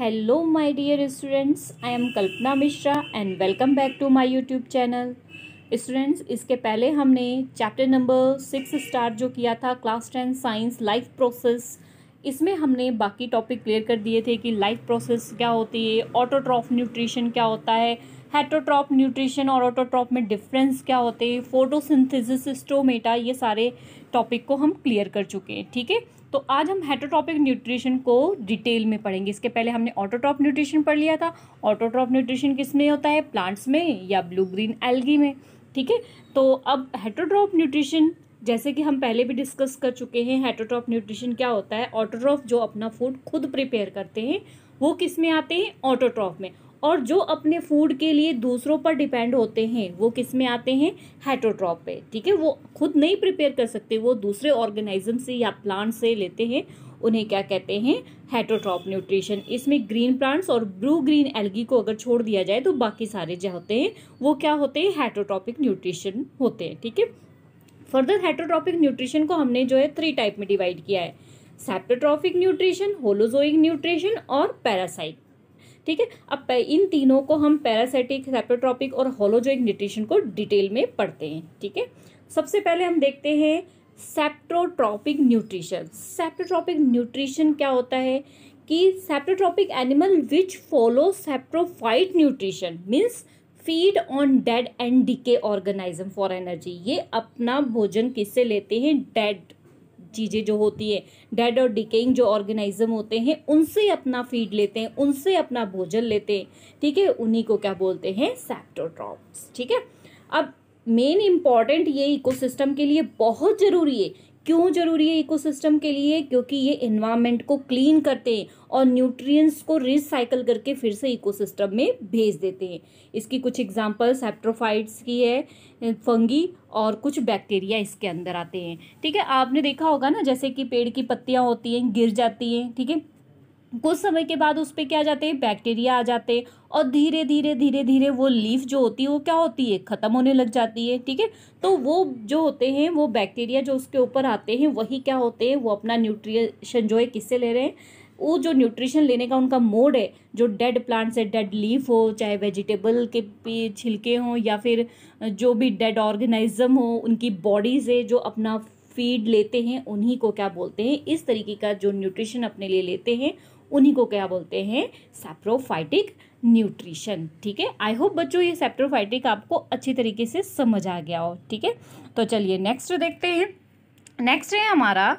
Hello my dear students I am Kalpana Mishra and welcome back to my YouTube channel students इसके पहले हमने chapter number six start जो किया था class ten science life process इसमें हमने बाकी टॉपिक क्लियर कर दिए थे कि लाइफ प्रोसेस क्या होती है ऑटोट्रॉफ न्यूट्रिशन क्या होता है हेटोट्रॉप न्यूट्रिशन और ऑटोट्रॉप में डिफरेंस क्या होते हैं फोटोसिंथेसिस स्टोमेटा ये सारे टॉपिक को हम क्लियर कर चुके हैं ठीक है थीके? तो आज हम हेटोटॉपिक न्यूट्रिशन को डिटेल में पढ़ेंगे इसके पहले हमने ऑटोटॉप न्यूट्रिशन पढ़ लिया था ऑटोटॉप न्यूट्रिशन किस में होता है प्लांट्स में या ब्लू ग्रीन एल्गी में ठीक है तो अब हेटोटॉप न्यूट्रिशन जैसे कि हम पहले भी डिस्कस कर चुके हैं हेटोटॉप न्यूट्रिशन क्या होता है ऑटोट्रॉफ जो अपना फूड खुद प्रिपेयर करते हैं वो किस में आते हैं ऑटोट्रॉफ में और जो अपने फूड के लिए दूसरों पर डिपेंड होते हैं वो किस में आते हैं हेटोट्रॉप पे ठीक है वो खुद नहीं प्रिपेयर कर सकते वो दूसरे ऑर्गेनाइजम से या प्लांट से लेते हैं उन्हें क्या कहते हैं हेटोट्रॉप न्यूट्रिशन इसमें ग्रीन प्लांट्स और ब्लू ग्रीन एल्गी को अगर छोड़ दिया जाए तो बाकी सारे जो होते हैं वो क्या होते हैं हेटोट्रॉपिक न्यूट्रिशन होते हैं ठीक है फर्दर हेटोट्रॉपिक न्यूट्रिशन को हमने जो है थ्री टाइप में डिवाइड किया है सेप्टोट्रॉफिक न्यूट्रिशन होलोजोइक न्यूट्रिशन और पैरासाइट ठीक है अब इन तीनों को हम पैरासाइटिक हेपेट्रॉपिक और होलोजोइक न्यूट्रिशन को डिटेल में पढ़ते हैं ठीक है सबसे पहले हम देखते हैं सेप्टोट्रॉपिक न्यूट्रिशन सेप्टोट्रॉपिक न्यूट्रिशन क्या होता है कि saprotrophic animal which follow saprophyte nutrition means feed on dead and decay organism for energy ये अपना भोजन किससे लेते हैं डेड चीज़ें जो होती है डेड और डिकेइंग जो ऑर्गेनाइज्म होते हैं उनसे अपना फीड लेते हैं उनसे अपना भोजन लेते हैं ठीक है उन्हीं को क्या बोलते हैं सेप्टोट्रॉप्स ठीक है अब मेन इम्पॉर्टेंट ये इकोसिस्टम के लिए बहुत ज़रूरी है क्यों ज़रूरी है इकोसिस्टम के लिए क्योंकि ये इन्वायरमेंट को क्लीन करते हैं और न्यूट्रिएंट्स को रिसाइकल करके फिर से इकोसिस्टम में भेज देते हैं इसकी कुछ एग्जांपल्स हेप्ट्रोफाइट्स की है फंगी और कुछ बैक्टीरिया इसके अंदर आते हैं ठीक है आपने देखा होगा ना जैसे कि पेड़ की पत्तियाँ होती हैं गिर जाती हैं ठीक है कुछ समय के बाद उस पर क्या आ जाते हैं बैक्टीरिया आ जाते हैं और धीरे धीरे धीरे धीरे वो लीफ जो होती है वो क्या होती है ख़त्म होने लग जाती है ठीक है तो वो जो होते हैं वो बैक्टीरिया जो उसके ऊपर आते हैं वही क्या होते हैं वो अपना न्यूट्रिशन जो है किससे ले रहे हैं वो जो न्यूट्रिशन लेने का उनका मोड है जो डेड प्लांट्स है डेड लीफ हो चाहे वेजिटेबल के छिलके हों या फिर जो भी डेड ऑर्गेनाइज़म हो उनकी बॉडी से जो अपना फीड लेते हैं उन्हीं को क्या बोलते हैं इस तरीके का जो न्यूट्रिशन अपने लिए लेते हैं उन्हीं को क्या बोलते हैं सेप्रोफाइटिक न्यूट्रिशन ठीक है आई होप बच्चों ये सेप्रोफाइटिक आपको अच्छी तरीके से समझ आ गया हो ठीक है तो चलिए नेक्स्ट देखते हैं नेक्स्ट है हमारा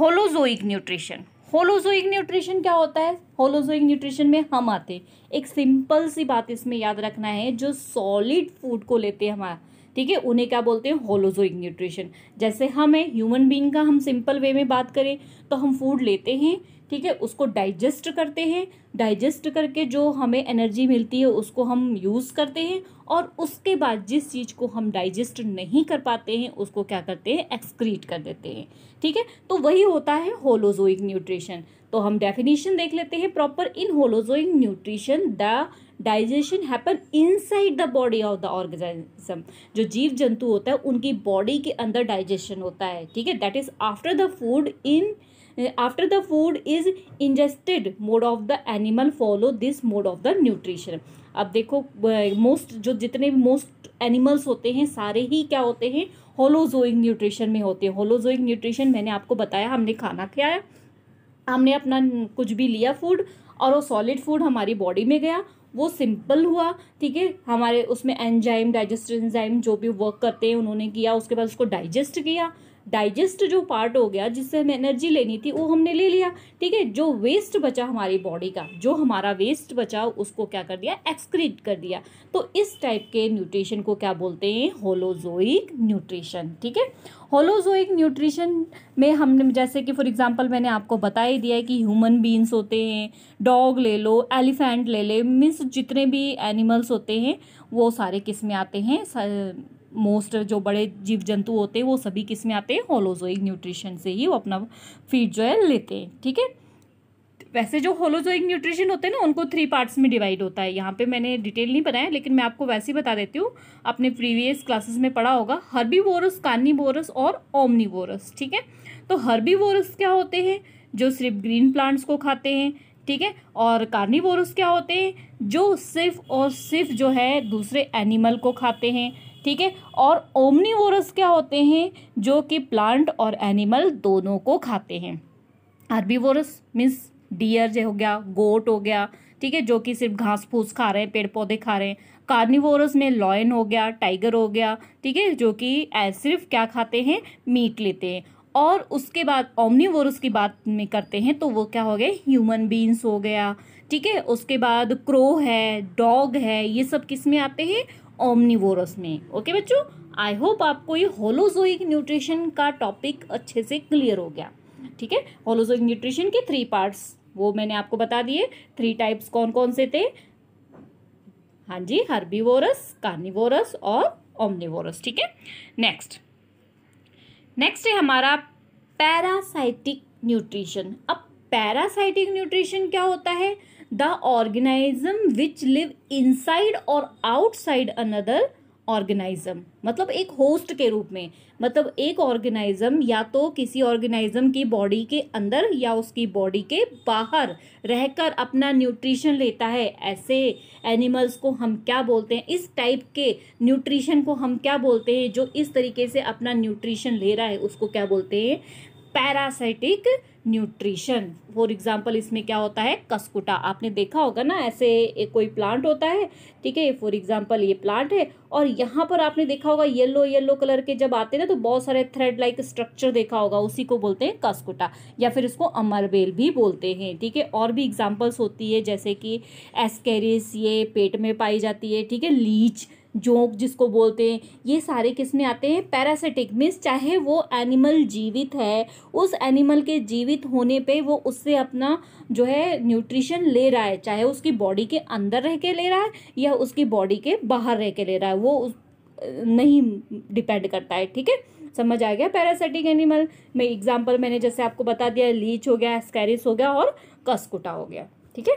होलोजोइक न्यूट्रिशन होलोजोइक न्यूट्रिशन क्या होता है होलोजोइक न्यूट्रिशन में हम आते हैं एक सिंपल सी बात इसमें याद रखना है जो सॉलिड फूड को लेते हैं हमारा ठीक है उन्हें क्या बोलते हैं होलोजोइक न्यूट्रिशन जैसे हम है ह्यूमन बींग का हम सिंपल वे में बात करें तो हम फूड लेते हैं ठीक है उसको डाइजेस्ट करते हैं डाइजेस्ट करके जो हमें एनर्जी मिलती है उसको हम यूज़ करते हैं और उसके बाद जिस चीज़ को हम डाइजेस्ट नहीं कर पाते हैं उसको क्या करते हैं एक्सक्रीट कर देते हैं ठीक है तो वही होता है होलोजोइक न्यूट्रिशन तो हम डेफिनेशन देख लेते हैं proper in holozoic nutrition the digestion happen inside the body of the organism जो जीव जंतु होता है उनकी बॉडी के अंदर डाइजेशन होता है ठीक है that is after the food in after the food is ingested mode of the animal follow this mode of the nutrition अब देखो मोस्ट जो जितने मोस्ट एनिमल्स होते हैं सारे ही क्या होते हैं होलोजोइक न्यूट्रिशन में होते हैं होलोजोइक न्यूट्रिशन मैंने आपको बताया हमने खाना खाया हमने अपना कुछ भी लिया फूड और वो सॉलिड फूड हमारी बॉडी में गया वो सिंपल हुआ ठीक है हमारे उसमें एंजाइम डाइजेस्ट एंजाइम जो भी वर्क करते हैं उन्होंने किया उसके बाद उसको डाइजेस्ट किया डाइजेस्ट जो पार्ट हो गया जिससे हमें एनर्जी लेनी थी वो हमने ले लिया ठीक है जो वेस्ट बचा हमारी बॉडी का जो हमारा वेस्ट बचा उसको क्या कर दिया एक्सक्रीट कर दिया तो इस टाइप के न्यूट्रिशन को क्या बोलते हैं होलोजोइक न्यूट्रिशन ठीक है होलोजोइक न्यूट्रिशन में हमने जैसे कि फॉर एग्जांपल मैंने आपको बता ही दिया है कि ह्यूमन बीन्स होते हैं डॉग ले लो एलिफेंट ले ले मीन्स जितने भी एनिमल्स होते हैं वो सारे किस में आते हैं मोस्ट जो बड़े जीव जंतु होते हैं वो सभी किस में आते हैं होलोजोइक न्यूट्रिशन से ही वो अपना फीड जो है लेते हैं ठीक है वैसे जो होलोजोइक न्यूट्रिशन होते हैं ना उनको थ्री पार्ट्स में डिवाइड होता है यहाँ पे मैंने डिटेल नहीं बताया लेकिन मैं आपको वैसे ही बता देती हूँ अपने प्रीवियस क्लासेस में पढ़ा होगा हर्बीवोरस कार्निवोरस और ओमनीवोरस ठीक है तो हर्बीवोरस क्या होते हैं जो सिर्फ ग्रीन प्लांट्स को खाते हैं ठीक है और कार्निवोरस क्या होते हैं जो सिर्फ और सिर्फ जो है दूसरे एनिमल को खाते हैं ठीक है और ओमनीवोरस क्या होते हैं जो कि प्लांट और एनिमल दोनों को खाते हैं आर्बीवोरस मीन्स डियर जो हो गया गोट हो गया ठीक है जो कि सिर्फ घास फूस खा रहे हैं पेड़ पौधे खा रहे हैं कार्निवोरस में लॉयन हो गया टाइगर हो गया ठीक है जो कि सिर्फ क्या खाते हैं मीट लेते हैं और उसके बाद ओमनीवोरस की बात में करते हैं तो वो क्या हो गए ह्यूमन बीन्स हो गया ठीक है उसके बाद क्रो है डॉग है ये सब किस में आते हैं ओमनीवोरस में ओके बच्चों आई होप आपको ये होलोजोइक न्यूट्रिशन का टॉपिक अच्छे से क्लियर हो गया ठीक है होलोजोइक न्यूट्रिशन के थ्री पार्ट्स वो मैंने आपको बता दिए थ्री टाइप्स कौन कौन से थे हाँ जी हर्बीवोरस कार्निवोरस और ओमनीवोरस ठीक है नेक्स्ट नेक्स्ट है हमारा पैरासाइटिक न्यूट्रिशन अब पैरासाइटिक न्यूट्रिशन क्या होता है the organism which live inside और आउटसाइड अनदर ऑर्गेनाइजम मतलब एक होस्ट के रूप में मतलब एक ऑर्गेनाइजम या तो किसी ऑर्गेनाइजम की बॉडी के अंदर या उसकी बॉडी के बाहर रहकर अपना न्यूट्रिशन लेता है ऐसे एनिमल्स को हम क्या बोलते हैं इस टाइप के न्यूट्रिशन को हम क्या बोलते हैं जो इस तरीके से अपना न्यूट्रिशन ले रहा है उसको क्या बोलते हैं पैरासाइटिक न्यूट्रिशन फॉर एग्जाम्पल इसमें क्या होता है कसकुटा आपने देखा होगा ना ऐसे एक कोई प्लांट होता है ठीक है फॉर एग्जाम्पल ये प्लांट है और यहाँ पर आपने देखा होगा येलो येलो कलर के जब आते हैं ना तो बहुत सारे थ्रेड लाइक स्ट्रक्चर देखा होगा उसी को बोलते हैं कसकुटा या फिर इसको अमरबेल भी बोलते हैं ठीक है और भी एग्जाम्पल्स होती है जैसे कि एस्केरिस ये पेट में पाई जाती है ठीक है लीच जोंक जिसको बोलते हैं ये सारे किस में आते हैं पैरासिटिक मीन्स चाहे वो एनिमल जीवित है उस एनिमल के जीवित होने पे वो उससे अपना जो है न्यूट्रिशन ले रहा है चाहे उसकी बॉडी के अंदर रह के ले रहा है या उसकी बॉडी के बाहर रह के ले रहा है वो उस नहीं डिपेंड करता है ठीक है समझ आ गया पैरासिटिक एनिमल में एग्जाम्पल मैंने जैसे आपको बता दिया लीच हो गया स्कैरिस हो गया और कसकुटा हो गया ठीक है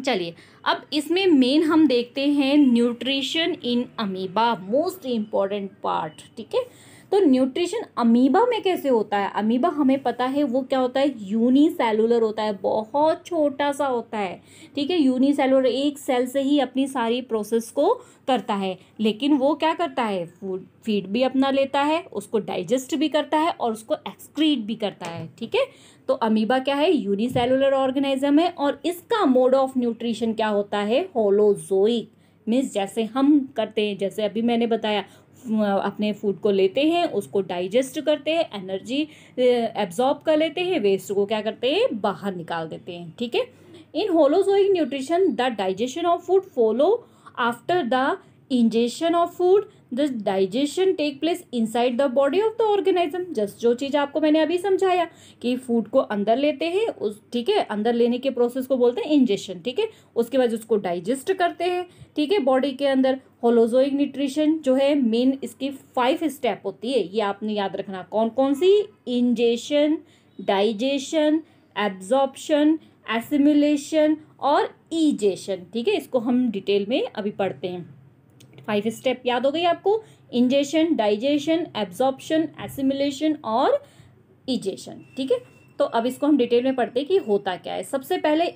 चलिए अब इसमें मेन हम देखते हैं nutrition in amoeba most important part ठीक है तो न्यूट्रिशन अमीबा में कैसे होता है अमीबा हमें पता है वो क्या होता है यूनिसेलुलर होता है बहुत छोटा सा होता है ठीक है यूनिसेलुलर एक सेल से ही अपनी सारी प्रोसेस को करता है लेकिन वो क्या करता है फूड फीड भी अपना लेता है उसको डाइजेस्ट भी करता है और उसको एक्सक्रीट भी करता है ठीक है तो अमीबा क्या है यूनिसेलुलर ऑर्गेनाइजम है और इसका मोड ऑफ न्यूट्रिशन क्या होता है होलोजोइक मीन्स जैसे हम करते हैं जैसे अभी मैंने बताया अपने फूड को लेते हैं उसको डाइजेस्ट करते हैं एनर्जी एब्जॉर्ब कर लेते हैं वेस्ट को क्या करते हैं बाहर निकाल देते हैं ठीक है in holozoic nutrition the digestion of food follow after the ingestion of food the digestion take place inside the body of the organism just जो चीज़ आपको मैंने अभी समझाया कि फूड को अंदर लेते हैं उस ठीक है अंदर लेने के प्रोसेस को बोलते हैं इंजेशन ठीक है उसके बाद उसको डाइजेस्ट करते हैं ठीक है बॉडी के अंदर होलोजोइक न्यूट्रिशन जो है मेन इसकी फाइव स्टेप होती है ये आपने याद रखना कौन कौन सी इंजेशन डाइजेशन एब्जॉर्प्शन एसिमुलेशन और ईजेशन ठीक है इसको हम डिटेल में अभी पढ़ते हैं फाइव स्टेप याद हो गई आपको इंजेशन डाइजेशन एब्जॉर्प्शन एसिमुलेशन और इजेशन ठीक है तो अब इसको हम डिटेल में पढ़ते हैं कि होता क्या है सबसे पहले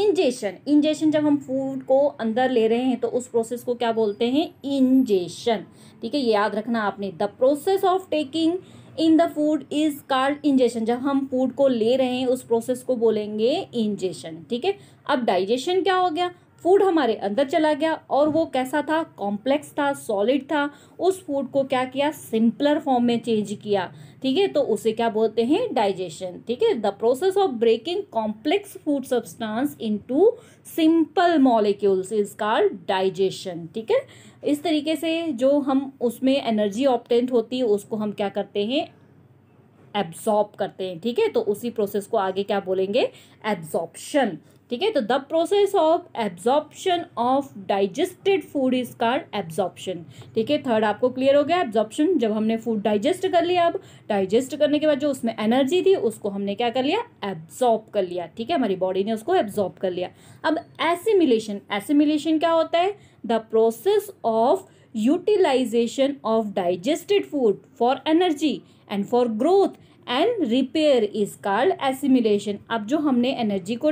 इंजेशन इंजेशन जब हम फूड को अंदर ले रहे हैं तो उस प्रोसेस को क्या बोलते हैं इंजेशन ठीक है याद रखना आपने the process of taking in the food is called ingestion जब हम फूड को ले रहे हैं उस प्रोसेस को बोलेंगे इंजेशन ठीक है अब डाइजेशन क्या हो गया फूड हमारे अंदर चला गया और वो कैसा था कॉम्प्लेक्स था सॉलिड था उस फूड को क्या किया सिंपलर फॉर्म में चेंज किया ठीक है तो उसे क्या बोलते हैं डाइजेशन ठीक है the process of breaking complex food substance into simple molecules is called digestion ठीक है इस तरीके से जो हम उसमें एनर्जी ऑप्टेंट होती है उसको हम क्या करते हैं एब्जॉर्ब करते हैं ठीक है तो उसी प्रोसेस को आगे क्या बोलेंगे एब्जॉर्प्शन ठीक है तो the process of absorption of digested food is called absorption ठीक है थर्ड आपको क्लियर हो गया एब्जॉर्प्शन जब हमने फूड डाइजेस्ट कर लिया अब डाइजेस्ट करने के बाद जो उसमें एनर्जी थी उसको हमने क्या कर लिया एब्जॉर्ब कर लिया ठीक है हमारी बॉडी ने उसको एब्जॉर्ब कर लिया अब एसिमिलेशन एसिमिलेशन क्या होता है the process of utilization of digested food for energy and for growth and repair is called assimilation अब जो हमने एनर्जी को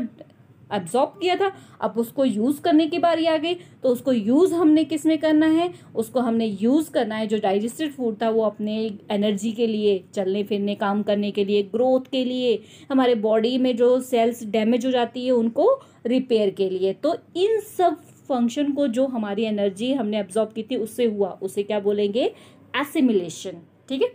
एब्जॉर्ब किया था अब उसको यूज़ करने की बारी आ गई तो उसको यूज़ हमने किस में करना है उसको हमने यूज़ करना है जो डाइजेस्टेड फूड था वो अपने एनर्जी के लिए चलने फिरने काम करने के लिए ग्रोथ के लिए हमारे बॉडी में जो सेल्स डैमेज हो जाती है उनको रिपेयर के लिए तो इन सब फंक्शन को जो हमारी एनर्जी हमने एब्जॉर्ब की थी उससे हुआ उसे क्या बोलेंगे एसिमिलेशन ठीक है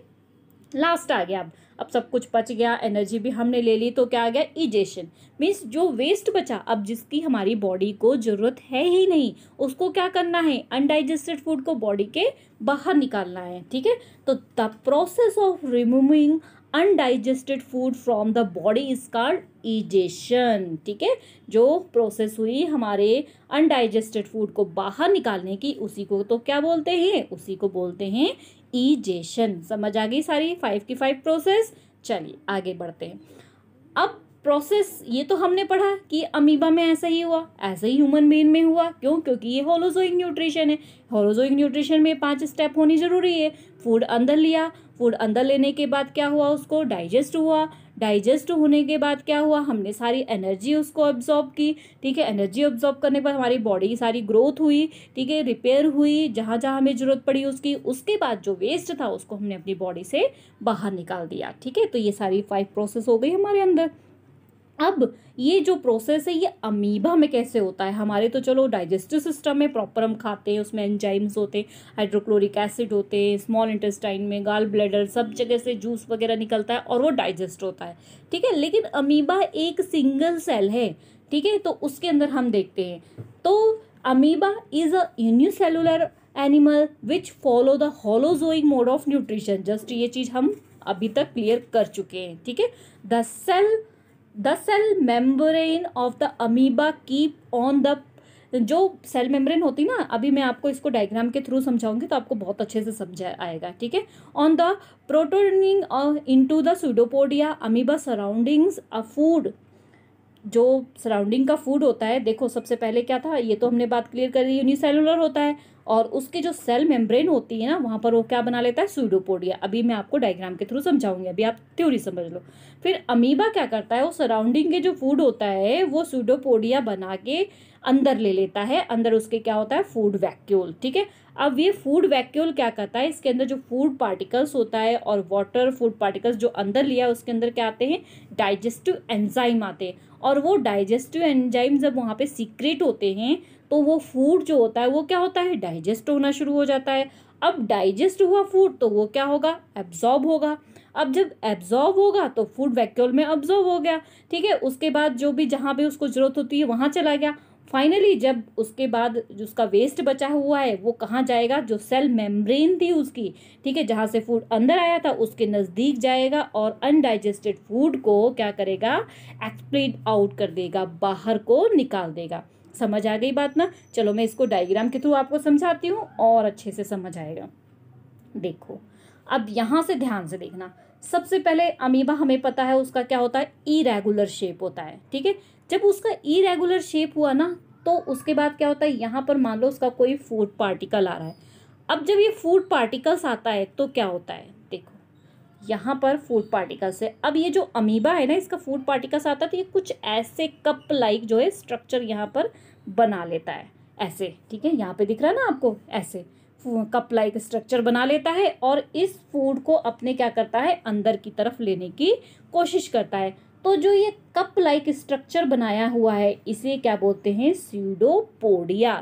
लास्ट आ गया अब अब सब कुछ बच गया एनर्जी भी हमने ले ली तो क्या आ गया इजेशन मीन्स जो वेस्ट बचा अब जिसकी हमारी बॉडी को ज़रूरत है ही नहीं उसको क्या करना है अनडाइजेस्टेड फूड को बॉडी के बाहर निकालना है ठीक है तो the process of removing undigested food from the body is called egestion ठीक है जो प्रोसेस हुई हमारे अनडाइजेस्टेड फूड को बाहर निकालने की उसी को तो क्या बोलते हैं उसी को बोलते हैं ईजेशन समझ आ गई सारी फाइव की फाइव प्रोसेस चलिए आगे बढ़ते हैं अब प्रोसेस ये तो हमने पढ़ा कि अमीबा में ऐसा ही हुआ ऐसा ही ह्यूमन बीन में हुआ क्यों क्योंकि ये होलोजोइक न्यूट्रिशन है होलोजोइक न्यूट्रिशन में पांच स्टेप होनी जरूरी है फूड अंदर लिया फूड अंदर लेने के बाद क्या हुआ उसको डाइजेस्ट हुआ डाइजेस्ट होने के बाद क्या हुआ हमने सारी एनर्जी उसको ऑब्जॉर्ब की ठीक है एनर्जी ऑब्जॉर्ब करने पर हमारी बॉडी की सारी ग्रोथ हुई ठीक है रिपेयर हुई जहाँ जहाँ हमें ज़रूरत पड़ी उसकी उसके बाद जो वेस्ट था उसको हमने अपनी बॉडी से बाहर निकाल दिया ठीक है तो ये सारी फाइव प्रोसेस हो गई हमारे अंदर अब ये जो प्रोसेस है ये अमीबा में कैसे होता है हमारे तो चलो डाइजेस्टिव सिस्टम में प्रॉपर हम खाते हैं उसमें एंजाइम्स होते हैं हाइड्रोक्लोरिक एसिड होते हैं स्मॉल इंटेस्टाइन में गाल ब्लैडर सब जगह से जूस वगैरह निकलता है और वो डाइजेस्ट होता है ठीक है लेकिन अमीबा एक सिंगल सेल है ठीक है तो उसके अंदर हम देखते हैं तो amoeba is a unicellular animal which follow the holozoic mode of nutrition just ये चीज़ हम अभी तक क्लियर कर चुके हैं ठीक है the cell the cell membrane of the amoeba keep on the जो सेल मेम्ब्रेन होती ना अभी मैं आपको इसको डायग्राम के थ्रू समझाऊंगी तो आपको बहुत अच्छे से समझ आएगा ठीक है on the protruding into the pseudopodia amoeba surroundings a food जो सराउंडिंग का फूड होता है देखो सबसे पहले क्या था ये तो हमने बात क्लियर कर दी यूनिसेलुलर होता है और उसके जो सेल मेम्ब्रेन होती है ना वहाँ पर वो क्या बना लेता है सुइडोपोडिया अभी मैं आपको डायग्राम के थ्रू समझाऊंगी अभी आप थ्योरी समझ लो फिर अमीबा क्या करता है वो सराउंडिंग के जो फूड होता है वो सुइडोपोडिया बना के अंदर ले लेता है अंदर उसके क्या होता है फूड वैक्यूल ठीक है अब ये फूड वैक्यूल क्या करता है इसके अंदर जो फूड पार्टिकल्स होता है और वाटर फूड पार्टिकल्स जो अंदर लिया है उसके अंदर क्या आते हैं डाइजेस्टिव एंजाइम आते हैं और वो डाइजेस्टिव एंजाइम जब वहाँ पे सीक्रेट होते हैं तो वो फूड जो होता है वो क्या होता है डाइजेस्ट होना शुरू हो जाता है अब डाइजेस्ट हुआ फूड तो वो क्या होगा एब्जॉर्ब होगा अब जब एब्जॉर्ब होगा तो फूड वैक्यूल में अब्जॉर्ब हो गया ठीक है उसके बाद जो भी जहाँ भी उसको ज़रूरत होती है वहाँ चला गया फाइनली जब उसके बाद जो उसका वेस्ट बचा हुआ है वो कहाँ जाएगा जो सेल मेम्ब्रेन थी उसकी ठीक है जहाँ से फूड अंदर आया था उसके नज़दीक जाएगा और अनडाइजेस्टेड फूड को क्या करेगा एक्सप्लीट आउट कर देगा बाहर को निकाल देगा समझ आ गई बात ना चलो मैं इसको डायग्राम के थ्रू आपको समझाती हूँ और अच्छे से समझ आएगा देखो अब यहाँ से ध्यान से देखना सबसे पहले अमीबा हमें पता है उसका क्या होता है इरेगुलर शेप होता है ठीक है जब उसका इरेगुलर शेप हुआ ना तो उसके बाद क्या होता है यहाँ पर मान लो उसका कोई फूड पार्टिकल आ रहा है अब जब ये फूड पार्टिकल्स आता है तो क्या होता है यहाँ पर फूड पार्टिकल्स है अब ये जो अमीबा है ना इसका फूड पार्टिकल्स आता है तो ये कुछ ऐसे कप लाइक जो है स्ट्रक्चर यहाँ पर बना लेता है ऐसे ठीक है यहाँ पे दिख रहा है ना आपको ऐसे कप लाइक स्ट्रक्चर बना लेता है और इस फूड को अपने क्या करता है अंदर की तरफ लेने की कोशिश करता है तो जो ये कप लाइक स्ट्रक्चर बनाया हुआ है इसे क्या बोलते हैं स्यूडोपोडिया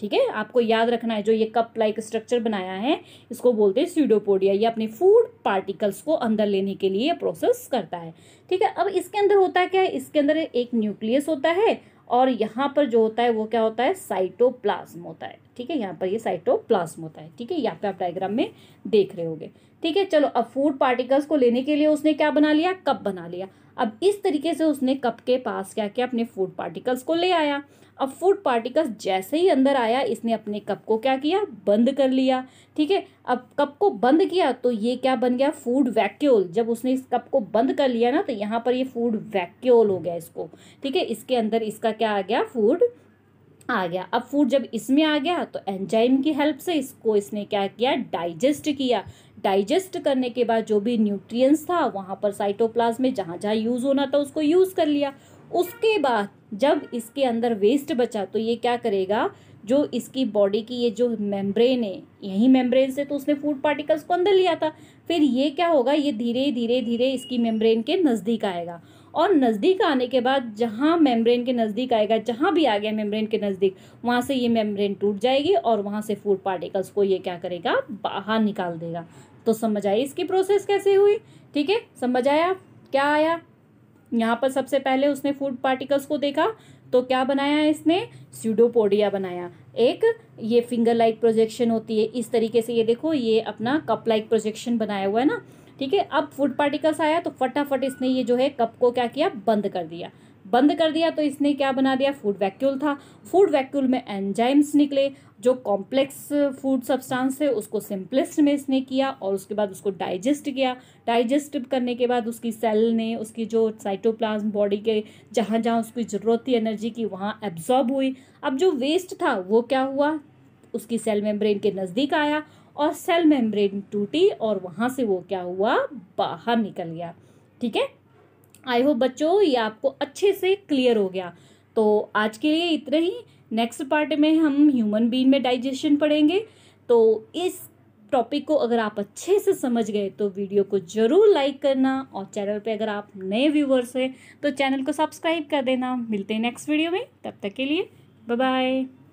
ठीक है आपको याद रखना है जो ये कप लाइक स्ट्रक्चर बनाया है इसको बोलते हैं सीडोपोडिया ये अपने फूड पार्टिकल्स को अंदर लेने के लिए प्रोसेस करता है ठीक है अब इसके अंदर होता है क्या है इसके अंदर एक न्यूक्लियस होता है और यहाँ पर जो होता है वो क्या होता है साइटोप्लाज्म होता है ठीक है यहाँ पर ये साइटोप्लाज्म होता है ठीक है यहाँ पे आप डायग्राम में देख रहे होंगे ठीक है चलो अब फूड पार्टिकल्स को लेने के लिए उसने क्या बना लिया कप बना लिया अब इस तरीके से उसने कप के पास क्या किया अपने फूड पार्टिकल्स को ले आया अब फूड पार्टिकल्स जैसे ही अंदर आया इसने अपने कप को क्या किया बंद कर लिया ठीक है अब कप को बंद किया तो ये क्या बन गया फूड वैक्यूल जब उसने इस कप को बंद कर लिया ना तो यहाँ पर ये फूड वैक्यूल हो गया इसको ठीक है इसके अंदर इसका क्या आ गया फूड आ गया अब फूड जब इसमें आ गया तो एंजाइम की हेल्प से इसको इसने क्या किया डाइजेस्ट किया डाइजेस्ट करने के बाद जो भी न्यूट्रिएंट्स था वहाँ पर साइटोप्लाज्म में जहाँ जहाँ यूज़ होना था उसको यूज़ कर लिया उसके बाद जब इसके अंदर वेस्ट बचा तो ये क्या करेगा जो इसकी बॉडी की ये जो मेम्ब्रेन है यही मेम्ब्रेन से तो उसने फूड पार्टिकल्स को अंदर लिया था फिर ये क्या होगा ये धीरे धीरे धीरे इसकी मेम्ब्रेन के नज़दीक आएगा और नज़दीक आने के बाद जहाँ मेम्ब्रेन के नज़दीक आएगा जहाँ भी आ गया मेम्ब्रेन के नज़दीक वहाँ से ये मेम्ब्रेन टूट जाएगी और वहाँ से फूड पार्टिकल्स को ये क्या करेगा बाहर निकाल देगा तो समझ आई इसकी प्रोसेस कैसे हुई ठीक है समझ आया क्या आया यहाँ पर सबसे पहले उसने फूड पार्टिकल्स को देखा तो क्या बनाया इसने स्यूडोपोडिया बनाया एक ये फिंगर लाइक प्रोजेक्शन होती है इस तरीके से ये देखो ये अपना कप लाइक प्रोजेक्शन बनाया हुआ है ना ठीक है अब फूड पार्टिकल्स आया तो फटाफट इसने ये जो है कप को क्या किया बंद कर दिया बंद कर दिया तो इसने क्या बना दिया फूड वैक्यूल था फूड वैक्यूल में एंजाइम्स निकले जो कॉम्प्लेक्स फूड सब्सटेंस है उसको सिंपलेस्ट में इसने किया और उसके बाद उसको डाइजेस्ट किया डाइजेस्ट करने के बाद उसकी सेल ने उसकी जो साइटोप्लाज्म बॉडी के जहाँ जहाँ उसकी ज़रूरत थी एनर्जी की वहाँ एब्जॉर्ब हुई अब जो वेस्ट था वो क्या हुआ उसकी सेल मेम्ब्रेन के नज़दीक आया और सेल मेम्ब्रेन टूटी और वहाँ से वो क्या हुआ बाहर निकल गया ठीक है आई होप बच्चों ये आपको अच्छे से क्लियर हो गया तो आज के लिए इतना ही नेक्स्ट पार्ट में हम ह्यूमन बीन में डाइजेशन पढ़ेंगे तो इस टॉपिक को अगर आप अच्छे से समझ गए तो वीडियो को ज़रूर लाइक करना और चैनल पे अगर आप नए व्यूवर्स हैं तो चैनल को सब्सक्राइब कर देना मिलते हैं नेक्स्ट वीडियो में तब तक के लिए बाय बाय